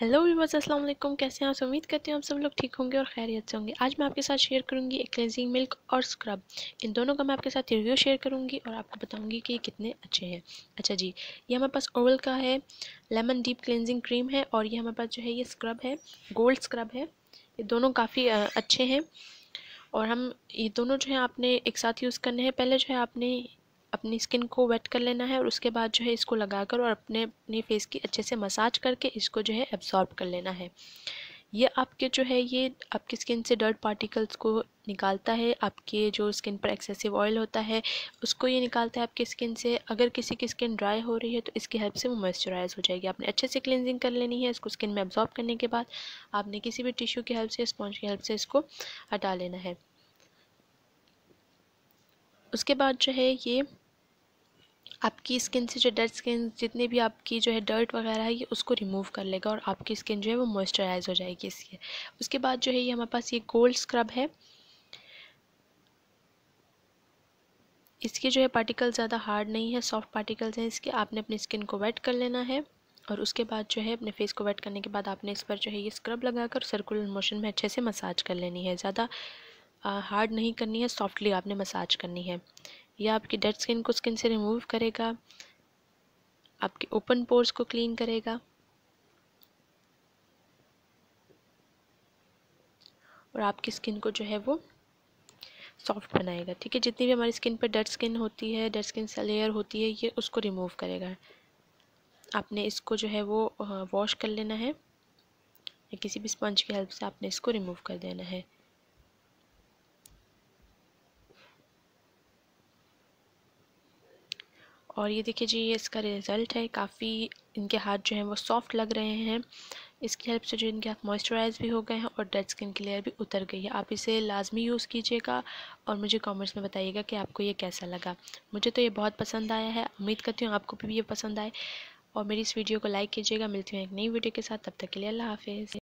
hello viewers अस्सलाम वालेकुम कैसे हैं आप उम्मीद करती हैं आप सब लोग ठीक होंगे और खैरियत से होंगे आज मैं आपके साथ शेयर करूँगी एक क्लेंजिंग मिल्क और स्क्रब इन दोनों का मैं आपके साथ रिव्यू शेयर करूँगी और आपको बताऊँगी कि ये कितने अच्छे हैं अच्छा जी ये हमारे पास ओरल का है लेमन डीप क्लेंजिंग क्रीम है और ये हमारे पास जो है ये स्क्रब है गोल्ड स्क्रब है ये दोनों काफ़ी अच्छे हैं और हम ये दोनों जो है आपने एक साथ यूज़ करने हैं पहले जो है आपने अपनी स्किन को वेट कर लेना है और उसके बाद जो है इसको लगाकर और अपने अपने फेस की अच्छे से मसाज करके इसको जो है एब्जॉर्ब कर लेना है ये आपके जो है ये आपकी स्किन से डर्ट पार्टिकल्स को निकालता है आपके जो स्किन पर एक्सेसिव ऑयल होता है उसको ये निकालता है आपकी स्किन से अगर किसी की स्किन ड्राई हो रही है तो इसकी हेल्प से वो मॉइस्चराइज हो जाएगी आपने अच्छे से क्लिनजिंग कर लेनी है इसको स्किन में एब्जॉर्ब करने के बाद आपने किसी भी टिश्यू की हेल्प से स्पॉन्ज की हेल्प से इसको हटा लेना है उसके बाद जो है ये आपकी स्किन से जो डेड स्किन जितनी भी आपकी जो है डर्ट वगैरह है ये उसको रिमूव कर लेगा और आपकी स्किन जो है वो मॉइस्चराइज हो जाएगी इसके उसके बाद जो है ये हमारे पास ये गोल्ड स्क्रब है इसके जो है पार्टिकल ज़्यादा हार्ड नहीं है सॉफ्ट पार्टिकल्स हैं इसके आपने अपनी स्किन को वेट कर लेना है और उसके बाद जो है अपने फेस को वेट करने के बाद आपने इस पर जो है ये स्क्रब लगाकर सर्कुलर मोशन में अच्छे से मसाज कर लेनी है ज़्यादा हार्ड नहीं करनी है सॉफ्टली आपने मसाज करनी है यह आपकी डेड स्किन को स्किन से रिमूव करेगा आपके ओपन पोर्स को क्लीन करेगा और आपकी स्किन को जो है वो सॉफ्ट बनाएगा ठीक है जितनी भी हमारी स्किन पर डेड स्किन होती है डेड स्किन लेयर होती है ये उसको रिमूव करेगा आपने इसको जो है वो वॉश कर लेना है या किसी भी स्पंज की हेल्प से आपने इसको रिमूव कर देना है और ये देखिए जी ये इसका रिज़ल्ट है काफ़ी इनके हाथ जो हैं वो सॉफ्ट लग रहे हैं इसकी हेल्प से जो इनके हाथ मॉइस्चराइज भी हो गए हैं और डेड स्किन की लेयर भी उतर गई है आप इसे लाजमी यूज़ कीजिएगा और मुझे कमेंट्स में बताइएगा कि आपको ये कैसा लगा मुझे तो ये बहुत पसंद आया है उम्मीद करती हूँ आपको भी ये पसंद आए और मेरी इस वीडियो को लाइक कीजिएगा मिलती हूँ एक नई वीडियो के साथ तब तक के लिए अल्लाह हाफिज़